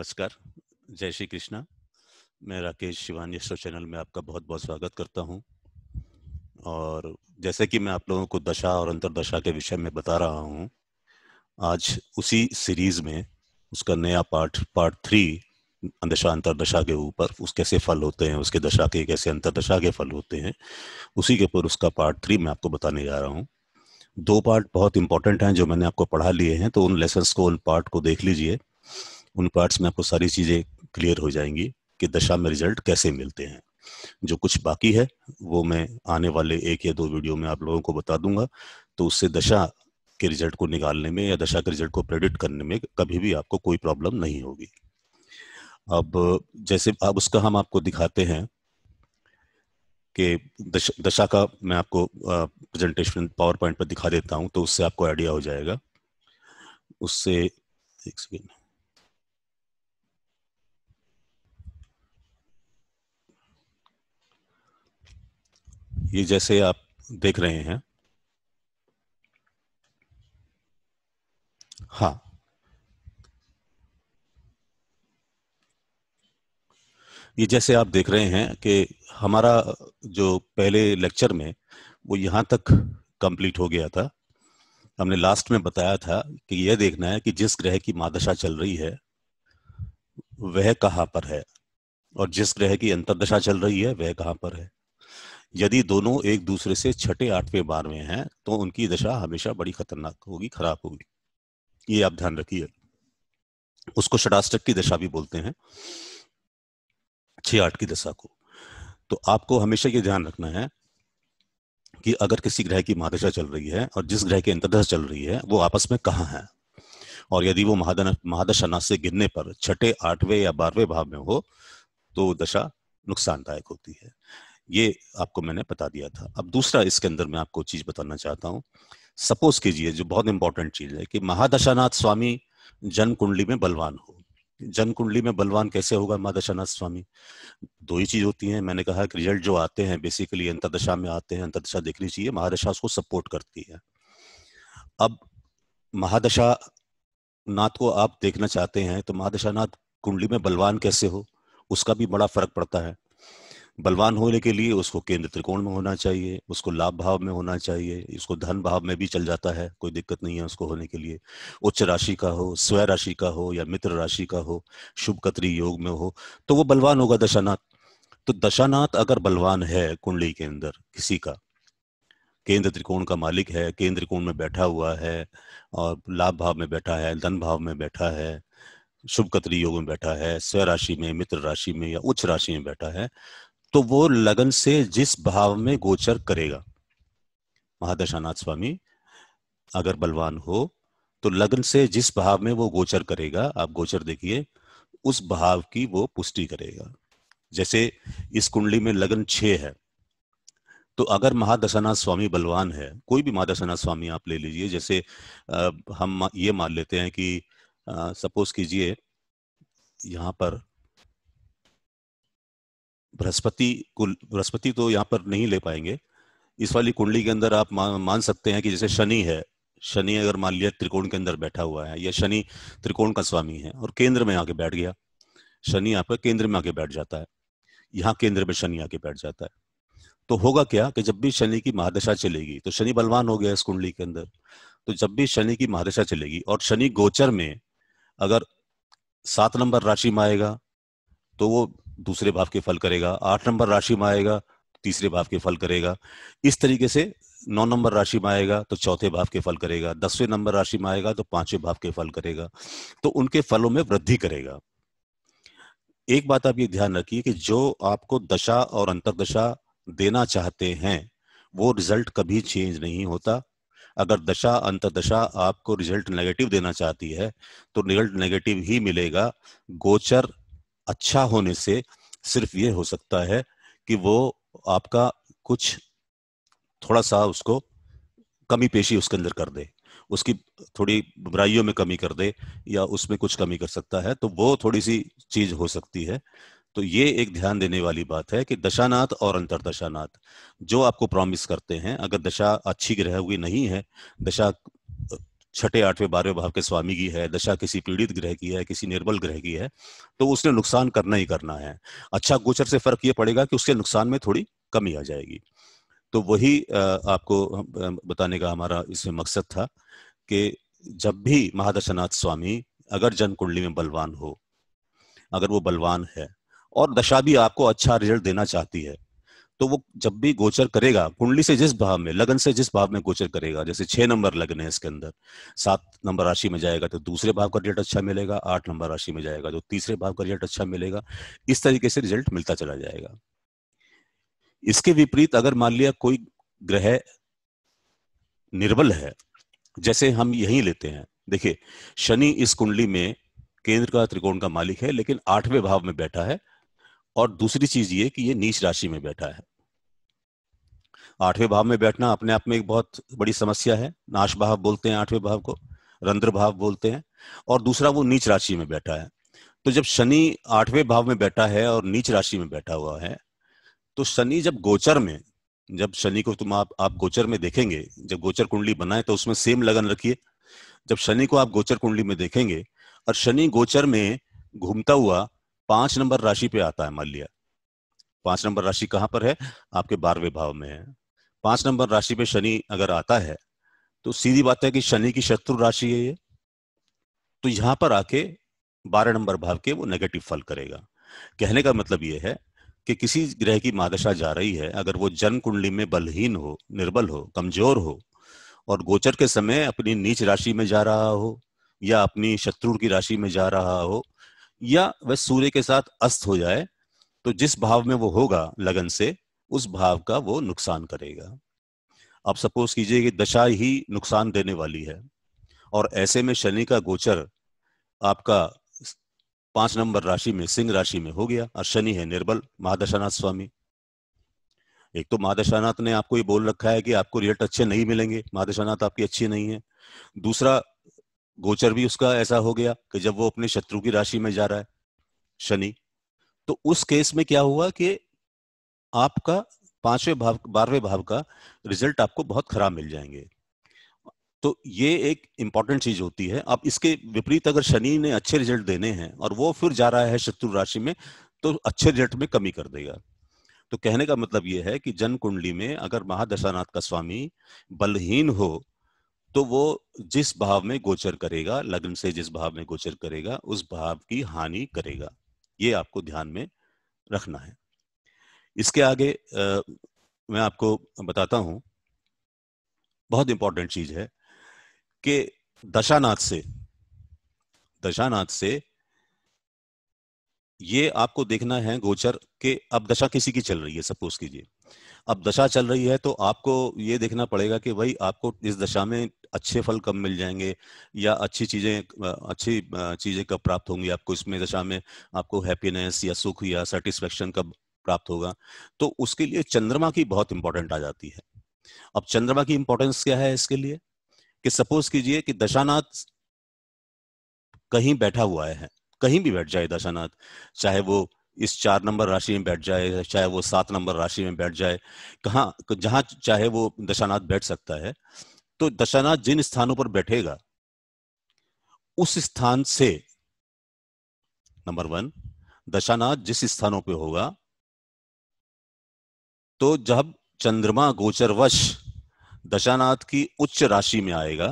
नमस्कार जय श्री कृष्णा मैं राकेश शिवानी शो चैनल में आपका बहुत बहुत स्वागत करता हूं और जैसे कि मैं आप लोगों को दशा और अंतरदशा के विषय में बता रहा हूं आज उसी सीरीज में उसका नया पार्ट पार्ट थ्री दशा अंतरदशा के ऊपर उस कैसे फल होते हैं उसके दशा के कैसे अंतरदशा के फल होते हैं उसी के ऊपर उसका पार्ट थ्री मैं आपको बताने जा रहा हूँ दो पार्ट बहुत इंपॉर्टेंट हैं जो मैंने आपको पढ़ा लिए हैं तो उन लेसन्स को उन पार्ट को देख लीजिए उन पार्ट्स में आपको सारी चीज़ें क्लियर हो जाएंगी कि दशा में रिजल्ट कैसे मिलते हैं जो कुछ बाकी है वो मैं आने वाले एक या दो वीडियो में आप लोगों को बता दूंगा तो उससे दशा के रिजल्ट को निकालने में या दशा के रिजल्ट को प्रेडिक्ट करने में कभी भी आपको कोई प्रॉब्लम नहीं होगी अब जैसे अब उसका हम आपको दिखाते हैं कि दश, दशा का मैं आपको प्रेजेंटेशन पावर पॉइंट पर दिखा देता हूं तो उससे आपको आइडिया हो जाएगा उससे एक सेकेंड ये जैसे आप देख रहे हैं हाँ ये जैसे आप देख रहे हैं कि हमारा जो पहले लेक्चर में वो यहां तक कंप्लीट हो गया था हमने लास्ट में बताया था कि यह देखना है कि जिस ग्रह की मादशा चल रही है वह कहां पर है और जिस ग्रह की अंतरदशा चल रही है वह कहाँ पर है यदि दोनों एक दूसरे से छठे आठवें बार में हैं तो उनकी दशा हमेशा बड़ी खतरनाक होगी खराब होगी ये आप ध्यान रखिए उसको षडाष्टक की दशा भी बोलते हैं छः आठ की दशा को तो आपको हमेशा ये ध्यान रखना है कि अगर किसी ग्रह की महादशा चल रही है और जिस ग्रह की अंतर्दशा चल रही है वो आपस में कहा है और यदि वो महादन महादशा से गिरने पर छठे आठवें या बारहवें भाव में हो तो दशा नुकसानदायक होती है ये आपको मैंने बता दिया था अब दूसरा इसके अंदर मैं आपको चीज बताना चाहता हूँ सपोज कीजिए जो बहुत इंपॉर्टेंट चीज है कि महादशानाथ स्वामी जन्म कुंडली में बलवान हो जन्म कुंडली में बलवान कैसे होगा महादशानाथ स्वामी दो ही चीज होती है मैंने कहा कि रिजल्ट जो आते हैं बेसिकली अंतरदशा में आते हैं अंतरदशा देखनी चाहिए महादशा उसको सपोर्ट करती है अब महादशा नाथ को आप देखना चाहते हैं तो महादशानाथ कुंडली में बलवान कैसे हो उसका भी बड़ा फर्क पड़ता है बलवान होने के लिए उसको केंद्र त्रिकोण में होना चाहिए उसको लाभ भाव में होना चाहिए उसको धन भाव में भी चल जाता है कोई दिक्कत नहीं है उसको होने के लिए उच्च राशि का हो स्व राशि का हो या मित्र राशि का हो शुभ कतरी योग में हो तो वो बलवान होगा दशानाथ तो दशानाथ अगर बलवान है कुंडली के अंदर किसी का केंद्र त्रिकोण का मालिक है केंद्र त्रिकोण में बैठा हुआ है और लाभ भाव में बैठा है धन भाव में बैठा है शुभ कतरी योग में बैठा है स्व राशि में मित्र राशि में या उच्च राशि में बैठा है तो वो लगन से जिस भाव में गोचर करेगा महादशानाथ स्वामी अगर बलवान हो तो लगन से जिस भाव में वो गोचर करेगा आप गोचर देखिए उस भाव की वो पुष्टि करेगा जैसे इस कुंडली में लगन छे है तो अगर महादशानाथ स्वामी बलवान है कोई भी महादशानाथ स्वामी आप ले लीजिए जैसे हम ये मान लेते हैं कि सपोज कीजिए यहाँ पर बृहस्पति को बृहस्पति तो यहाँ पर नहीं ले पाएंगे इस वाली कुंडली के अंदर आप मान, सकते हैं कि जैसे शनि है शनि अगर मान लिया त्रिकोण के अंदर बैठा हुआ है या शनि त्रिकोण का स्वामी है और केंद्र में आके बैठ गया शनि यहाँ पर केंद्र में आके बैठ जाता है यहाँ केंद्र में शनि आके बैठ जाता है तो होगा क्या कि जब भी शनि की महादशा चलेगी तो शनि बलवान हो गया इस कुंडली के अंदर तो जब भी शनि की महादशा चलेगी और शनि गोचर में अगर सात नंबर राशि में आएगा तो वो दूसरे भाव के फल करेगा आठ नंबर राशि में आएगा तीसरे भाव के फल करेगा इस तरीके से नौ नंबर राशि में आएगा तो चौथे भाव के फल करेगा दसवें नंबर राशि में आएगा तो पांचवें भाव के फल करेगा तो उनके फलों में वृद्धि करेगा एक बात आप ये ध्यान रखिए कि जो आपको दशा और अंतरदशा देना चाहते हैं वो रिजल्ट कभी चेंज नहीं होता अगर दशा अंतरदशा आपको रिजल्ट नेगेटिव देना चाहती है तो रिजल्ट नेगेटिव ही मिलेगा गोचर अच्छा होने से सिर्फ ये हो सकता है कि वो आपका कुछ थोड़ा सा उसको कमी पेशी उसके अंदर कर दे उसकी थोड़ी बुराइयों में कमी कर दे या उसमें कुछ कमी कर सकता है तो वो थोड़ी सी चीज हो सकती है तो ये एक ध्यान देने वाली बात है कि दशानाथ और दशानाथ जो आपको प्रॉमिस करते हैं अगर दशा अच्छी ग्रह हुई नहीं है दशा छठे आठवें बारहवें भाव के स्वामी की है दशा किसी पीड़ित ग्रह की है किसी निर्बल ग्रह की है तो उसने नुकसान करना ही करना है अच्छा गोचर से फर्क ये पड़ेगा कि उसके नुकसान में थोड़ी कमी आ जाएगी तो वही आपको बताने का हमारा इसमें मकसद था कि जब भी महादशानाथ स्वामी अगर जन कुंडली में बलवान हो अगर वो बलवान है और दशा भी आपको अच्छा रिजल्ट देना चाहती है तो वो जब भी गोचर करेगा कुंडली से जिस भाव में लगन से जिस भाव में गोचर करेगा जैसे छह नंबर लगन है इसके अंदर सात नंबर राशि में जाएगा तो दूसरे भाव का रिजल्ट अच्छा मिलेगा आठ नंबर राशि में जाएगा तो तीसरे भाव का रिजल्ट अच्छा मिलेगा इस तरीके से रिजल्ट मिलता चला जाएगा इसके विपरीत अगर मान लिया कोई ग्रह निर्बल है जैसे हम यही लेते हैं देखिए शनि इस कुंडली में केंद्र का त्रिकोण का मालिक है लेकिन आठवें भाव में बैठा है और दूसरी चीज ये कि ये नीच राशि में बैठा है आठवें भाव में बैठना अपने आप में एक बहुत बड़ी समस्या है नाश भाव बोलते हैं आठवें भाव को रंध्र भाव बोलते हैं और दूसरा वो नीच राशि में बैठा है तो जब शनि आठवें भाव में बैठा है और नीच राशि में बैठा हुआ है तो शनि जब गोचर में जब शनि को तुम आप आप गोचर में देखेंगे जब गोचर कुंडली बनाए तो उसमें सेम लगन रखिए जब शनि को आप गोचर कुंडली में देखेंगे और शनि गोचर में घूमता हुआ पांच नंबर राशि पे आता है मान लिया पांच नंबर राशि कहाँ पर है आपके बारहवें भाव में है पांच नंबर राशि पे शनि अगर आता है तो सीधी बात है कि शनि की शत्रु राशि है ये तो यहां पर आके बारह नंबर भाव के वो नेगेटिव फल करेगा कहने का मतलब ये है कि किसी ग्रह की मादशा जा रही है अगर वो जन्म कुंडली में बलहीन हो निर्बल हो कमजोर हो और गोचर के समय अपनी नीच राशि में जा रहा हो या अपनी शत्रु की राशि में जा रहा हो या वह सूर्य के साथ अस्त हो जाए तो जिस भाव में वो होगा लगन से उस भाव का वो नुकसान करेगा आप सपोज कीजिए कि दशा ही नुकसान देने वाली है और ऐसे में शनि का गोचर आपका पांच नंबर राशि में सिंह राशि में हो गया और शनि है निर्बल महादशानाथ स्वामी एक तो महादशानाथ ने आपको ये बोल रखा है कि आपको रिजल्ट अच्छे नहीं मिलेंगे महादशानाथ आपकी अच्छी नहीं है दूसरा गोचर भी उसका ऐसा हो गया कि जब वो अपने शत्रु की राशि में जा रहा है शनि तो उस केस में क्या हुआ कि आपका पांचवें भाव बारहवें भाव का रिजल्ट आपको बहुत खराब मिल जाएंगे तो ये एक इंपॉर्टेंट चीज होती है आप इसके विपरीत अगर शनि ने अच्छे रिजल्ट देने हैं और वो फिर जा रहा है शत्रु राशि में तो अच्छे रिजल्ट में कमी कर देगा तो कहने का मतलब ये है कि जन कुंडली में अगर महादशानाथ का स्वामी बलहीन हो तो वो जिस भाव में गोचर करेगा लग्न से जिस भाव में गोचर करेगा उस भाव की हानि करेगा ये आपको ध्यान में रखना है इसके आगे आ, मैं आपको बताता हूं बहुत इंपॉर्टेंट चीज है कि दशानाथ से दशानाथ से ये आपको देखना है गोचर के अब दशा किसी की चल रही है सपोज कीजिए अब दशा चल रही है तो आपको ये देखना पड़ेगा कि भाई आपको इस दशा में अच्छे फल कब मिल जाएंगे या अच्छी चीजें अच्छी चीजें कब प्राप्त होंगी आपको इसमें दशा में आपको हैप्पीनेस या सुख या सेटिस्फेक्शन कब प्राप्त होगा तो उसके लिए चंद्रमा की बहुत इंपॉर्टेंट आ जाती है अब चंद्रमा की इंपॉर्टेंस क्या है इसके लिए कि सपोज कीजिए कि दशानाथ कहीं बैठा हुआ है कहीं भी बैठ जाए दशानाथ चाहे वो इस चार नंबर राशि में बैठ जाए चाहे वो सात नंबर राशि में बैठ जाए कहा जहां चाहे वो दशानाथ बैठ सकता है तो दशानाथ जिन स्थानों पर बैठेगा उस स्थान से नंबर वन दशानाथ जिस स्थानों पे होगा तो जब चंद्रमा गोचरवश दशानाथ की उच्च राशि में आएगा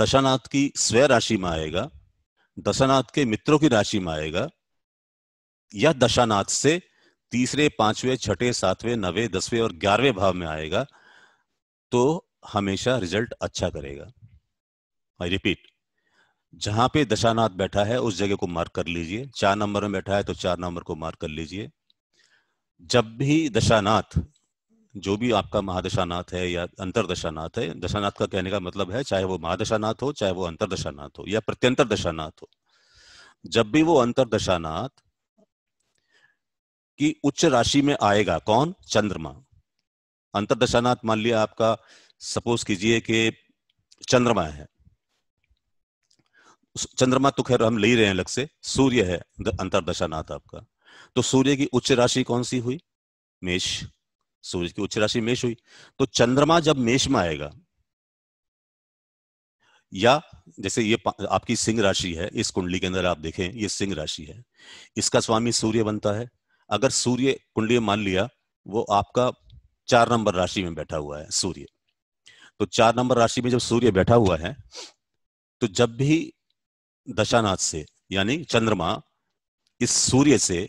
दशानाथ की स्वय राशि में आएगा दशानाथ के मित्रों की राशि में आएगा या दशानाथ से तीसरे पांचवे छठे सातवें नवे दसवें और ग्यारहवें भाव में आएगा तो हमेशा रिजल्ट अच्छा करेगा आई रिपीट जहां पे दशानाथ बैठा है उस जगह को मार्क कर लीजिए चार नंबर में बैठा है तो चार नंबर को मार्क कर लीजिए जब भी दशानाथ जो भी आपका महादशानाथ है या अंतरदशानाथ है दशानाथ का कहने का मतलब है चाहे वो महादशानाथ हो चाहे वो अंतरदशानाथ हो या प्रत्यंतर दशानाथ हो जब भी वो अंतरदशानाथ की उच्च राशि में आएगा कौन चंद्रमा अंतरदशानाथ मान लिया आपका सपोज कीजिए कि चंद्रमा है चंद्रमा तो खैर हम ले रहे हैं अलग से सूर्य है अंतरदशानाथ आपका तो सूर्य की उच्च राशि कौन सी हुई मेष सूर्य की उच्च राशि मेष हुई तो चंद्रमा जब मेष में आएगा या जैसे ये आपकी सिंह राशि है इस कुंडली के अंदर आप देखें ये सिंह राशि है इसका स्वामी सूर्य बनता है अगर सूर्य कुंडली मान लिया वो आपका चार नंबर राशि में बैठा हुआ है सूर्य तो चार नंबर राशि में जब सूर्य बैठा हुआ है तो जब भी दशानाथ से यानी चंद्रमा इस सूर्य से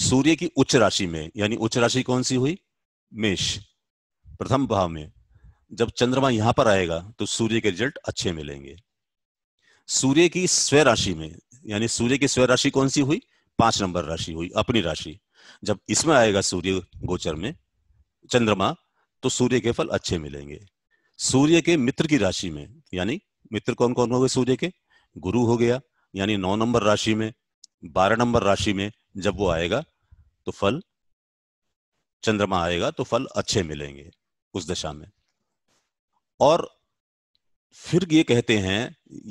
सूर्य की उच्च राशि में यानी उच्च राशि कौन सी हुई मेष प्रथम भाव में जब चंद्रमा यहां पर आएगा तो सूर्य के रिजल्ट अच्छे मिलेंगे सूर्य की स्व राशि में यानी सूर्य की स्व राशि कौन सी हुई पांच नंबर राशि हुई अपनी राशि जब इसमें आएगा सूर्य गोचर में चंद्रमा तो सूर्य के फल अच्छे मिलेंगे सूर्य के मित्र की राशि में यानी मित्र कौन कौन हो गए सूर्य के गुरु हो गया यानी नौ नंबर राशि में बारह नंबर राशि में जब वो आएगा तो फल चंद्रमा आएगा तो फल अच्छे मिलेंगे उस दशा में और फिर ये कहते हैं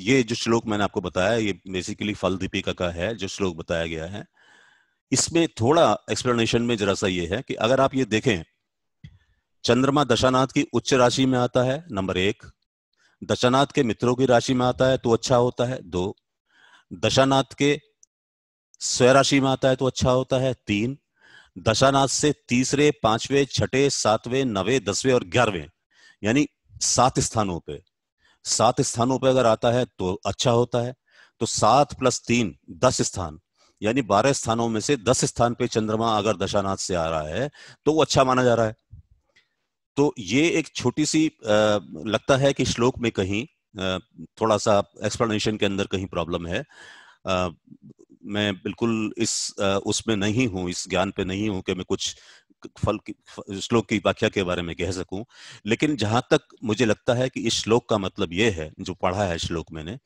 ये जो श्लोक मैंने आपको बताया ये बेसिकली फल दीपिका का है जो श्लोक बताया गया है इसमें थोड़ा एक्सप्लेनेशन में जरा सा ये है कि अगर आप ये देखें चंद्रमा दशानाथ की उच्च राशि में आता है नंबर एक दशानाथ के मित्रों की राशि में आता है तो अच्छा होता है दो दशानाथ के स्वराशि में आता है तो अच्छा होता है तीन दशानाथ से तीसरे पांचवे छठे सातवें नवे दसवें और ग्यारहवें यानी सात स्थानों पे सात स्थानों पे अगर आता है तो अच्छा होता है तो सात प्लस तीन दस स्थान यानी बारह स्थानों में से दस स्थान पे चंद्रमा अगर दशानाथ से आ रहा है तो वो अच्छा माना जा रहा है तो ये एक छोटी सी आ, लगता है कि श्लोक में कहीं आ, थोड़ा सा एक्सप्लेनेशन के अंदर कहीं प्रॉब्लम है आ, मैं बिल्कुल इस उसमें नहीं हूँ इस ज्ञान पे नहीं हूँ कि मैं कुछ फल की श्लोक की व्याख्या के बारे में कह सकूं लेकिन जहां तक मुझे लगता है कि इस श्लोक का मतलब यह है जो पढ़ा है श्लोक मैंने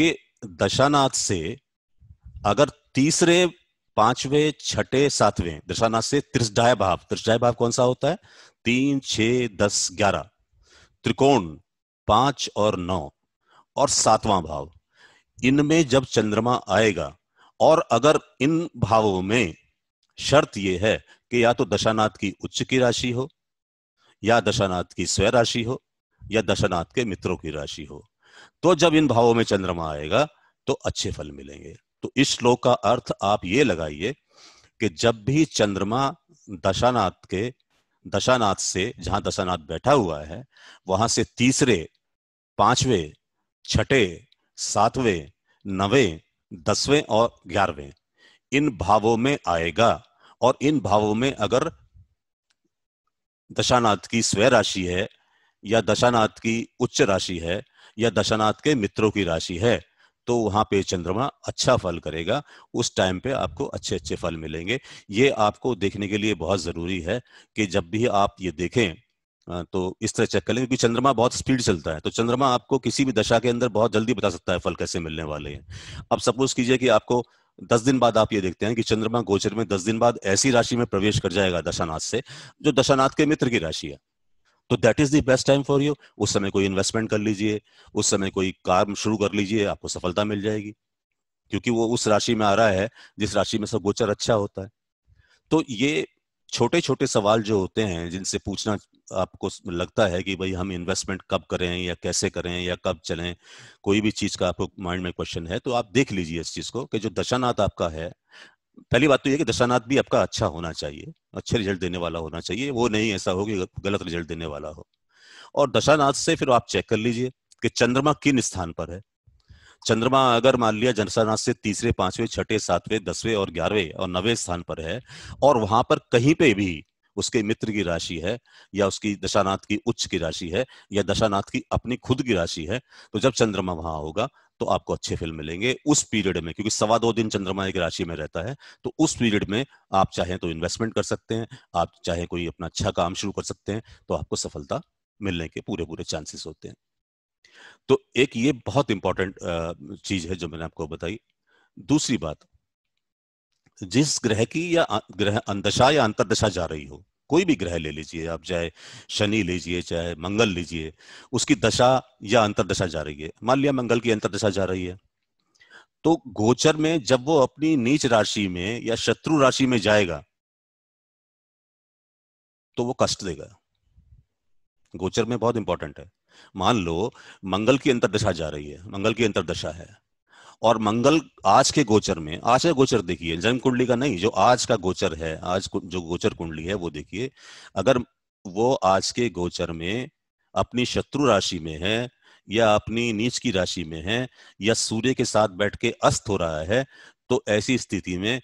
कि दशानाथ से अगर तीसरे पांचवे छठे सातवें दशानाथ से त्रिष्ठाय भाव त्रिष्ठाय भाव कौन सा होता है तीन छ दस ग्यारह त्रिकोण पांच और नौ और सातवां भाव इनमें जब चंद्रमा आएगा और अगर इन भावों में शर्त यह है कि या तो दशानाथ की उच्च की राशि हो या दशानाथ की स्वय राशि हो या दशानाथ के मित्रों की राशि हो तो जब इन भावों में चंद्रमा आएगा तो अच्छे फल मिलेंगे तो इस श्लोक का अर्थ आप ये लगाइए कि जब भी चंद्रमा दशानाथ के दशानाथ से जहां दशानाथ बैठा हुआ है वहां से तीसरे पांचवे छठे सातवें नवे दसवें और ग्यारहवें इन भावों में आएगा और इन भावों में अगर दशानाथ की स्वय राशि है या दशानाथ की उच्च राशि है या दशानाथ के मित्रों की राशि है तो वहां पे चंद्रमा अच्छा फल करेगा उस टाइम पे आपको अच्छे अच्छे फल मिलेंगे ये आपको देखने के लिए बहुत जरूरी है कि जब भी आप ये देखें तो इस तरह चेक कर लें क्योंकि चंद्रमा बहुत स्पीड चलता है तो चंद्रमा आपको किसी भी दशा के अंदर बहुत जल्दी बता सकता है फल कैसे मिलने वाले हैं अब सपोज कीजिए कि आपको दस दिन बाद आप ये देखते हैं कि चंद्रमा गोचर में दस दिन बाद ऐसी राशि में प्रवेश कर जाएगा दशानाथ से जो दशानाथ के मित्र की राशि है तो that is the best time for you उस समय कोई इन्वेस्टमेंट कर लीजिए उस समय कोई काम शुरू कर लीजिए आपको सफलता मिल जाएगी क्योंकि वो उस राशि में आ रहा है जिस राशि में सब गोचर अच्छा होता है तो ये छोटे छोटे सवाल जो होते हैं जिनसे पूछना आपको लगता है कि भाई हम इन्वेस्टमेंट कब करें या कैसे करें या कब चलें कोई भी चीज़ का आपको माइंड में क्वेश्चन है तो आप देख लीजिए इस चीज़ को कि जो दशानाथ आपका है पहली बात तो ये कि दशानाथ भी आपका अच्छा होना चाहिए अच्छे रिजल्ट देने वाला होना चाहिए वो नहीं ऐसा हो कि गलत रिजल्ट देने वाला हो और दशानाथ से फिर आप चेक कर लीजिए कि चंद्रमा किन स्थान पर है चंद्रमा अगर मान लिया जनसनाथ से तीसरे पांचवें छठे सातवें दसवें और ग्यारहवें और नवे स्थान पर है और वहां पर कहीं पे भी उसके मित्र की राशि है या उसकी दशानाथ की उच्च की राशि है या दशानाथ की अपनी खुद की राशि है तो जब चंद्रमा वहां होगा तो आपको अच्छे फिल्म मिलेंगे उस पीरियड में क्योंकि सवा दो दिन चंद्रमा एक राशि में रहता है तो उस पीरियड में आप चाहे तो इन्वेस्टमेंट कर सकते हैं आप चाहे कोई अपना अच्छा काम शुरू कर सकते हैं तो आपको सफलता मिलने के पूरे पूरे चांसेस होते हैं तो एक ये बहुत इंपॉर्टेंट चीज है जो मैंने आपको बताई दूसरी बात जिस ग्रह की या ग्रह अंदशा या अंतरदशा जा रही हो कोई भी ग्रह ले लीजिए आप चाहे शनि लीजिए चाहे मंगल लीजिए उसकी दशा या अंतरदशा जा रही है मान लिया मंगल की अंतरदशा जा रही है तो गोचर में जब वो अपनी नीच राशि में या शत्रु राशि में जाएगा तो वो कष्ट देगा गोचर में बहुत इंपॉर्टेंट है मान लो मंगल की अंतरदशा जा रही है मंगल की अंतरदशा है और मंगल आज के गोचर में आज का गोचर देखिए जन्म कुंडली का नहीं जो आज का गोचर है आज जो गोचर कुंडली है वो देखिए अगर वो आज के गोचर में अपनी शत्रु राशि में है या अपनी नीच की राशि में है या सूर्य के साथ बैठ के अस्त हो रहा है तो ऐसी स्थिति में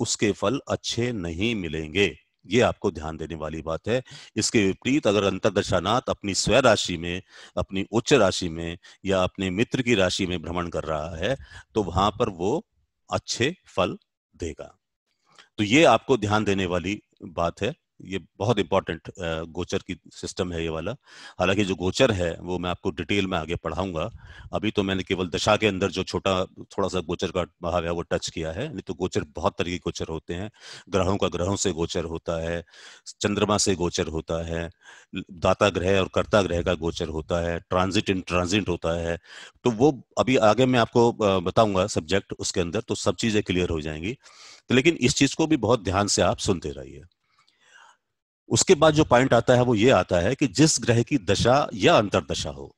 उसके फल अच्छे नहीं मिलेंगे ये आपको ध्यान देने वाली बात है इसके विपरीत अगर अंतरदशानाथ अपनी स्व राशि में अपनी उच्च राशि में या अपने मित्र की राशि में भ्रमण कर रहा है तो वहां पर वो अच्छे फल देगा तो ये आपको ध्यान देने वाली बात है ये बहुत इंपॉर्टेंट गोचर की सिस्टम है ये वाला हालांकि जो गोचर है वो मैं आपको डिटेल में आगे पढ़ाऊंगा अभी तो मैंने केवल दशा के अंदर जो छोटा थोड़ा सा गोचर का भाव है वो टच किया है नहीं तो गोचर बहुत तरह के गोचर होते हैं ग्रहों का ग्रहों से गोचर होता है चंद्रमा से गोचर होता है दाता ग्रह और कर्ता ग्रह का गोचर होता है ट्रांजिट इन ट्रांजिट होता है तो वो अभी आगे मैं आपको बताऊंगा सब्जेक्ट उसके अंदर तो सब चीजें क्लियर हो जाएंगी तो लेकिन इस चीज को भी बहुत ध्यान से आप सुनते रहिए उसके बाद जो पॉइंट आता है वो ये आता है कि जिस ग्रह की दशा या अंतरदशा हो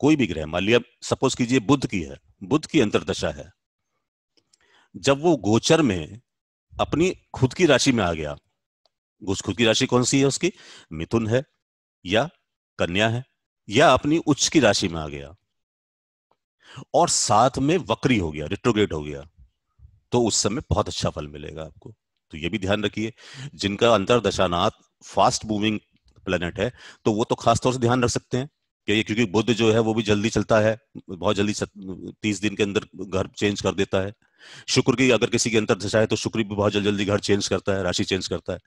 कोई भी ग्रह मान लिया सपोज कीजिए बुद्ध की है बुद्ध की अंतरदशा है जब वो गोचर में अपनी खुद की राशि में आ गया उस खुद की राशि कौन सी है उसकी मिथुन है या कन्या है या अपनी उच्च की राशि में आ गया और साथ में वक्री हो गया रिट्रोग्रेड हो गया तो उस समय बहुत अच्छा फल मिलेगा आपको तो ये भी ध्यान रखिए जिनका अंतर अंतरदशानाथ फास्ट मूविंग प्लेनेट है तो वो तो खास तौर से ध्यान रख सकते हैं कि क्योंकि बुद्ध जो है वो भी जल्दी चलता है बहुत जल्दी तीस दिन के अंदर घर चेंज कर देता है शुक्र की अगर किसी की अंतर दशा है तो शुक्र भी बहुत जल्दी जल्दी घर चेंज करता है राशि चेंज करता है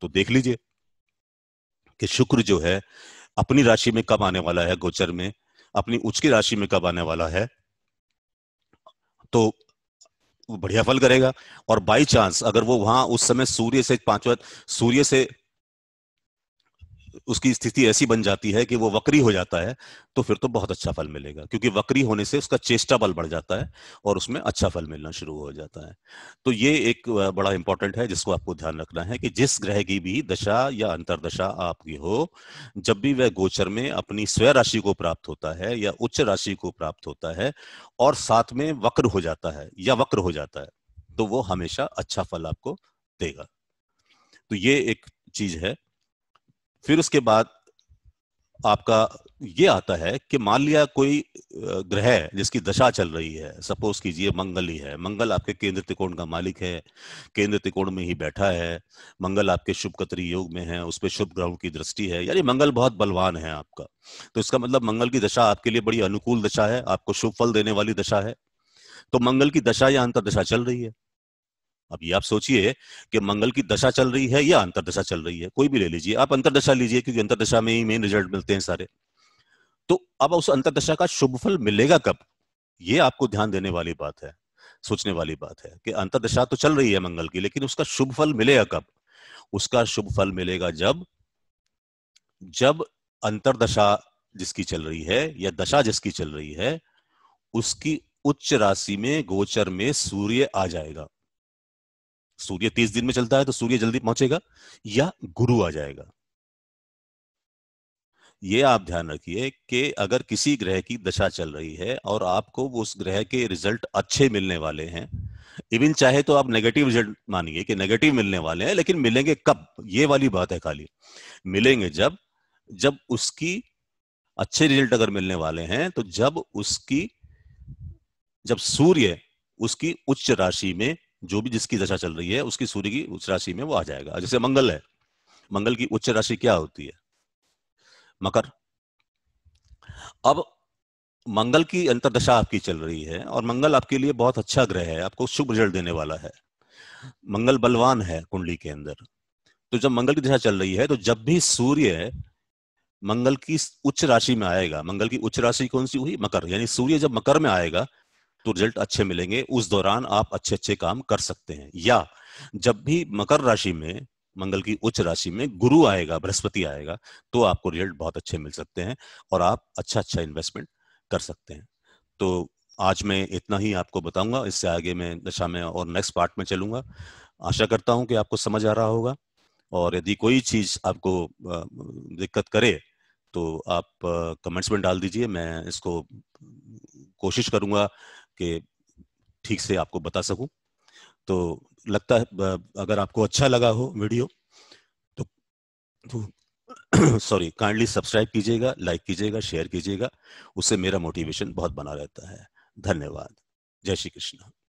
तो देख लीजिए कि शुक्र जो है अपनी राशि में कब आने वाला है गोचर में अपनी उच्च की राशि में कब आने वाला है तो बढ़िया फल करेगा और बाई चांस अगर वो वहां उस समय सूर्य से पांचवा सूर्य से उसकी स्थिति ऐसी बन जाती है कि वो वक्री हो जाता है तो फिर तो बहुत अच्छा फल मिलेगा क्योंकि वक्री होने से उसका चेष्टा बल बढ़ जाता है और उसमें अच्छा फल मिलना शुरू हो जाता है तो ये एक बड़ा इंपॉर्टेंट है जिसको आपको ध्यान रखना है कि जिस ग्रह की भी दशा या अंतरदशा आपकी हो जब भी वह गोचर में अपनी स्वय राशि को प्राप्त होता है या उच्च राशि को प्राप्त होता है और साथ में वक्र हो जाता है या वक्र हो जाता है तो वो हमेशा अच्छा फल आपको देगा तो ये एक चीज है फिर उसके बाद आपका ये आता है कि मान लिया कोई ग्रह जिसकी दशा चल रही है सपोज कीजिए मंगल ही है मंगल आपके केंद्र त्रिकोण का मालिक है केंद्र त्रिकोण में ही बैठा है मंगल आपके शुभ कतरी योग में है उस पर शुभ ग्रहों की दृष्टि है यानी मंगल बहुत बलवान है आपका तो इसका मतलब मंगल की दशा आपके लिए बड़ी अनुकूल दशा है आपको शुभ फल देने वाली दशा है तो मंगल की दशा या अंतर दशा चल रही है अब ये आप सोचिए कि मंगल की दशा चल रही है या अंतरदशा चल रही है कोई भी ले लीजिए आप अंतरदशा लीजिए क्योंकि अंतरदशा में ही मेन रिजल्ट मिलते हैं सारे तो अब उस अंतरदशा का शुभ फल मिलेगा कब ये आपको ध्यान देने वाली बात है सोचने वाली बात है कि अंतरदशा तो चल रही है मंगल की लेकिन उसका शुभ फल मिलेगा कब उसका शुभ फल मिलेगा जब जब अंतरदशा जिसकी चल रही है या दशा जिसकी चल रही है उसकी उच्च राशि में गोचर में सूर्य आ जाएगा सूर्य तीस दिन में चलता है तो सूर्य जल्दी पहुंचेगा या गुरु आ जाएगा ये आप ध्यान रखिए कि अगर किसी ग्रह की दशा चल रही है और आपको उस ग्रह के रिजल्ट अच्छे मिलने वाले हैं इवन चाहे तो आप नेगेटिव रिजल्ट मानिए कि नेगेटिव मिलने वाले हैं लेकिन मिलेंगे कब ये वाली बात है खाली मिलेंगे जब जब उसकी अच्छे रिजल्ट अगर मिलने वाले हैं तो जब उसकी जब सूर्य उसकी उच्च राशि में जो भी जिसकी दशा चल रही है उसकी सूर्य की उच्च राशि में वो आ जाएगा जैसे मंगल है मंगल की उच्च राशि क्या होती है मकर अब मंगल की अंतरदशा आपकी चल रही है और मंगल आपके लिए बहुत अच्छा ग्रह है आपको शुभ रिजल्ट देने वाला है मंगल बलवान है कुंडली के अंदर तो जब मंगल की दिशा चल रही है तो जब भी सूर्य मंगल की उच्च राशि में आएगा मंगल की उच्च राशि कौन सी हुई मकर यानी सूर्य जब मकर में आएगा तो रिजल्ट अच्छे मिलेंगे उस दौरान आप अच्छे अच्छे काम कर सकते हैं या जब भी मकर राशि में मंगल की उच्च राशि में गुरु आएगा बृहस्पति आएगा तो आपको रिजल्ट बहुत अच्छे मिल सकते हैं और आप अच्छा अच्छा इन्वेस्टमेंट कर सकते हैं तो आज मैं इतना ही आपको बताऊंगा इससे आगे मैं दशा में और नेक्स्ट पार्ट में चलूंगा आशा करता हूं कि आपको समझ आ रहा होगा और यदि कोई चीज आपको दिक्कत करे तो आप कमेंट्स में डाल दीजिए मैं इसको कोशिश करूंगा के ठीक से आपको बता सकूं तो लगता है अगर आपको अच्छा लगा हो वीडियो तो सॉरी काइंडली सब्सक्राइब कीजिएगा लाइक कीजिएगा शेयर कीजिएगा उससे मेरा मोटिवेशन बहुत बना रहता है धन्यवाद जय श्री कृष्ण